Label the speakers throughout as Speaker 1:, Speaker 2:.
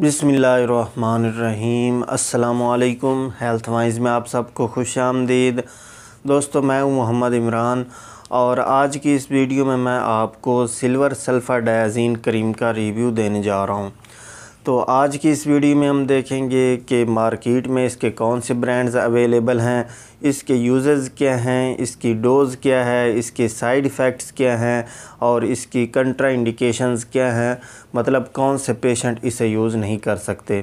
Speaker 1: बिसमीम् अल्लाम health wise में आप सबको खुश आमदीद दोस्तों मैं हूं मोहम्मद इमरान और आज की इस वीडियो में मैं आपको सिल्वर सल्फ़र डायाजीन क्रीम का रिव्यू देने जा रहा हूं तो आज की इस वीडियो में हम देखेंगे कि मार्केट में इसके कौन से ब्रांड्स अवेलेबल हैं इसके यूज़ क्या हैं इसकी डोज़ क्या है इसके साइड इफ़ेक्ट्स क्या हैं और इसकी कंट्रा इंडिकेशंस क्या हैं मतलब कौन से पेशेंट इसे यूज़ नहीं कर सकते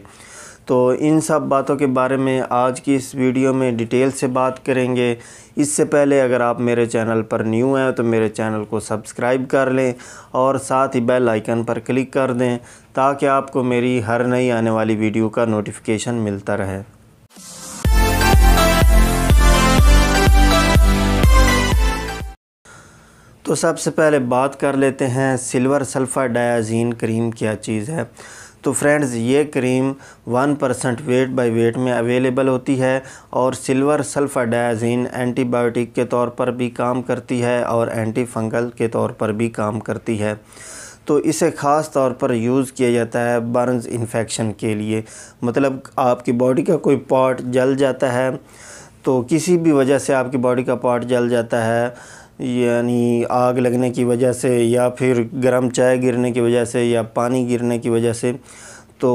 Speaker 1: तो इन सब बातों के बारे में आज की इस वीडियो में डिटेल से बात करेंगे इससे पहले अगर आप मेरे चैनल पर न्यू हैं तो मेरे चैनल को सब्सक्राइब कर लें और साथ ही बेल आइकन पर क्लिक कर दें ताकि आपको मेरी हर नई आने वाली वीडियो का नोटिफिकेशन मिलता रहे तो सबसे पहले बात कर लेते हैं सिल्वर सल्फ़र डायाजीन क्रीम क्या चीज़ है तो फ्रेंड्स ये cream one percent weight by weight में अवेलेबल होती है और सिल्वर सल्फाडायाजीन एंटीबायोटिक के तौर पर भी काम करती है और एंटी फंगल के तौर पर भी काम करती है तो इसे ख़ास तौर पर यूज़ किया जाता है बर्न्स इन्फेक्शन के लिए मतलब आपकी बॉडी का कोई पार्ट जल जाता है तो किसी भी वजह से आपकी बॉडी का पार्ट जल जाता है यानी आग लगने की वजह से या फिर गर्म चाय गिरने की वजह से या पानी गिरने की वजह से तो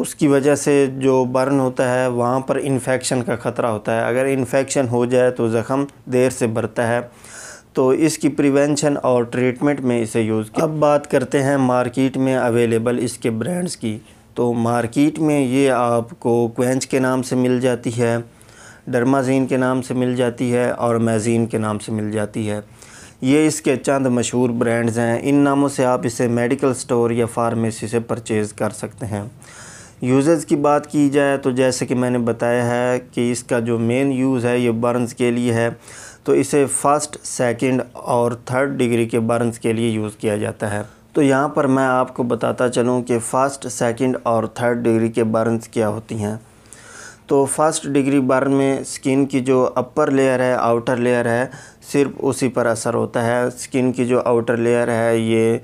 Speaker 1: उसकी वजह से जो बर्न होता है वहाँ पर इन्फेक्शन का ख़तरा होता है अगर इन्फेक्शन हो जाए तो ज़ख़म देर से बढ़ता है तो इसकी प्रिवेंशन और ट्रीटमेंट में इसे यूज़ अब बात करते हैं मार्केट में अवेलेबल इसके ब्रांड्स की तो मार्केट में ये आपको क्वेंच के नाम से मिल जाती है डरमाजीन के नाम से मिल जाती है और मैजीन के नाम से मिल जाती है ये इसके चंद मशहूर ब्रांड्स हैं इन नामों से आप इसे मेडिकल स्टोर या फार्मेसी से परचेज़ कर सकते हैं यूज़र्स की बात की जाए तो जैसे कि मैंने बताया है कि इसका जो मेन यूज़ है ये बर्न्स के लिए है तो इसे फ़र्स्ट सेकंड और थर्ड डिग्री के बर्न्स के लिए यूज़ किया जाता है तो यहाँ पर मैं आपको बताता चलूँ कि फ़र्स्ट सेकेंड और थर्ड डिग्री के बर्न्स क्या होती हैं तो फर्स्ट डिग्री बर्न में स्किन की जो अपर लेयर है आउटर लेयर है सिर्फ उसी पर असर होता है स्किन की जो आउटर लेयर है ये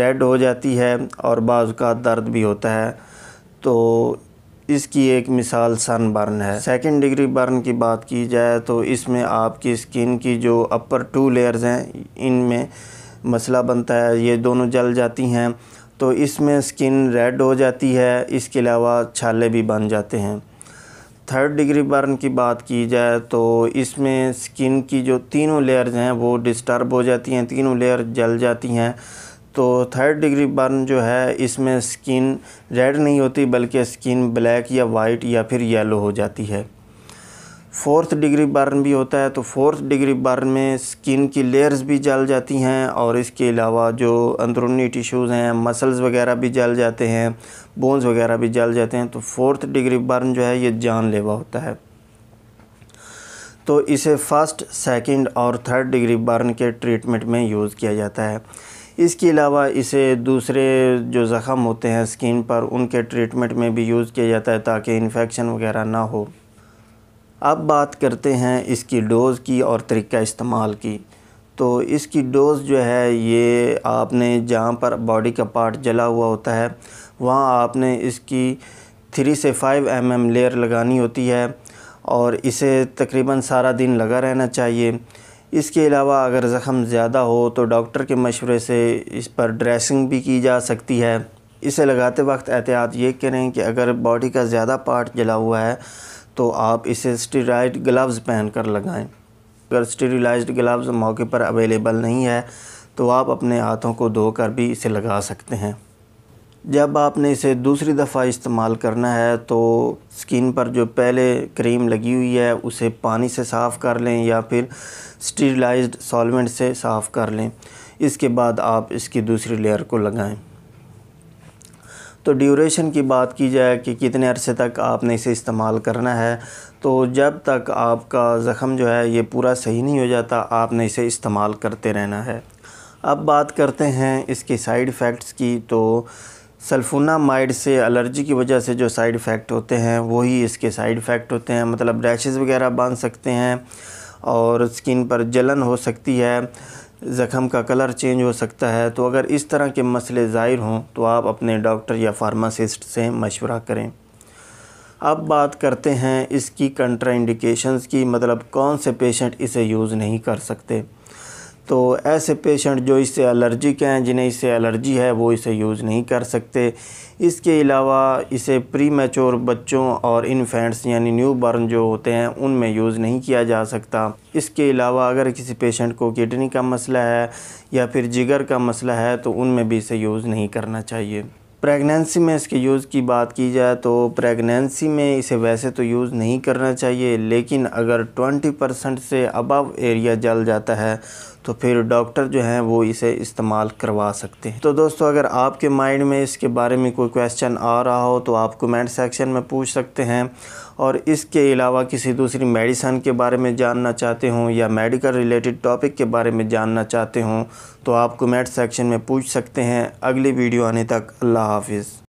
Speaker 1: रेड हो जाती है और बाज़ का दर्द भी होता है तो इसकी एक मिसाल सन बर्न है सेकेंड डिग्री बर्न की बात की जाए तो इसमें आपकी स्किन की जो अपर टू लेयर्स हैं इनमें मसला बनता है ये दोनों जल जाती हैं तो इसमें स्किन रेड हो जाती है इसके अलावा छाले भी बन जाते हैं थर्ड डिग्री बर्न की बात की जाए तो इसमें स्किन की जो तीनों लेयर्स हैं वो डिस्टर्ब हो जाती हैं तीनों लेयर जल जाती हैं तो थर्ड डिग्री बर्न जो है इसमें स्किन रेड नहीं होती बल्कि स्किन ब्लैक या वाइट या फिर येलो हो जाती है फोर्थ डिग्री बर्न भी होता है तो फोर्थ डिग्री बर्न में स्किन की लेयर्स भी जल जाती हैं और इसके अलावा जो अंदरूनी टिश्यूज़ हैं मसल्स वगैरह भी जल जाते हैं बोन्स वगैरह भी जल जाते हैं तो फोर्थ डिग्री बर्न जो है ये जानलेवा होता है तो इसे फर्स्ट सेकंड और थर्ड डिग्री बर्न के ट्रीटमेंट में यूज़ किया जाता है इसके अलावा इसे दूसरे जो ज़ख़म होते हैं स्किन पर उनके ट्रीटमेंट में भी यूज़ किया जाता है ताकि इन्फेक्शन वगैरह ना हो अब बात करते हैं इसकी डोज़ की और तरीक़ा इस्तेमाल की तो इसकी डोज़ जो है ये आपने जहाँ पर बॉडी का पार्ट जला हुआ होता है वहाँ आपने इसकी थ्री से फाइव एम एम लेयर लगानी होती है और इसे तकरीबन सारा दिन लगा रहना चाहिए इसके अलावा अगर ज़ख़म ज़्यादा हो तो डॉक्टर के मशवरे से इस पर ड्रेसिंग भी की जा सकती है इसे लगाते वक्त एहतियात ये करें कि अगर बॉडी का ज़्यादा पार्ट जला हुआ है तो आप इसे स्टेराइड ग्लव्स पहन कर लगाएँ अगर स्टेरिलाइज्ड ग्लव्स मौके पर अवेलेबल नहीं है तो आप अपने हाथों को धोकर भी इसे लगा सकते हैं जब आपने इसे दूसरी दफ़ा इस्तेमाल करना है तो स्किन पर जो पहले क्रीम लगी हुई है उसे पानी से साफ़ कर लें या फिर स्टीरलाइज्ड सॉल्वेंट से साफ़ कर लें इसके बाद आप इसकी दूसरी लेयर को लगाएं तो ड्यूरेशन की बात की जाए कि कितने अरसे तक आपने इसे इस्तेमाल करना है तो जब तक आपका ज़ख़म जो है ये पूरा सही नहीं हो जाता आपने इसे इस्तेमाल करते रहना है अब बात करते हैं इसके साइड इफ़ेक्ट्स की तो सल्फोनामाइड से एलर्जी की वजह से जो साइड इफ़ेक्ट होते हैं वही इसके साइड इफ़ेक्ट होते हैं मतलब रैशेज़ वगैरह बांध सकते हैं और स्किन पर जलन हो सकती है ज़ख़म का कलर चेंज हो सकता है तो अगर इस तरह के मसले ज़ाहिर हों तो आप अपने डॉक्टर या फार्मासिस्ट से मशवरा करें अब बात करते हैं इसकी कंट्राइंडिकेशंस की मतलब कौन से पेशेंट इसे यूज़ नहीं कर सकते तो ऐसे पेशेंट जो इससे एलर्जिक हैं जिन्हें इससे एलर्जी है वो इसे यूज़ नहीं कर सकते इसके अलावा इसे प्री मेचोर बच्चों और इन्फेंट्स यानी न्यू बर्न जो होते हैं उनमें यूज़ नहीं किया जा सकता इसके अलावा अगर किसी पेशेंट को किडनी का मसला है या फिर जिगर का मसला है तो उनमें भी इसे यूज़ नहीं करना चाहिए प्रेगनेंसी में इसके यूज़ की बात की जाए तो प्रेगनेंसी में इसे वैसे तो यूज़ नहीं करना चाहिए लेकिन अगर 20 परसेंट से अबव एरिया जल जाता है तो फिर डॉक्टर जो हैं वो इसे इस्तेमाल करवा सकते हैं तो दोस्तों अगर आपके माइंड में इसके बारे में कोई क्वेश्चन आ रहा हो तो आप कमेंट सेक्शन में पूछ सकते हैं और इसके अलावा किसी दूसरी मेडिसन के बारे में जानना चाहते हों या मेडिकल रिलेटेड टॉपिक के बारे में जानना चाहते हों तो आप कमेंट सेक्शन में पूछ सकते हैं अगली वीडियो आने तक अल्लाह हाफिज़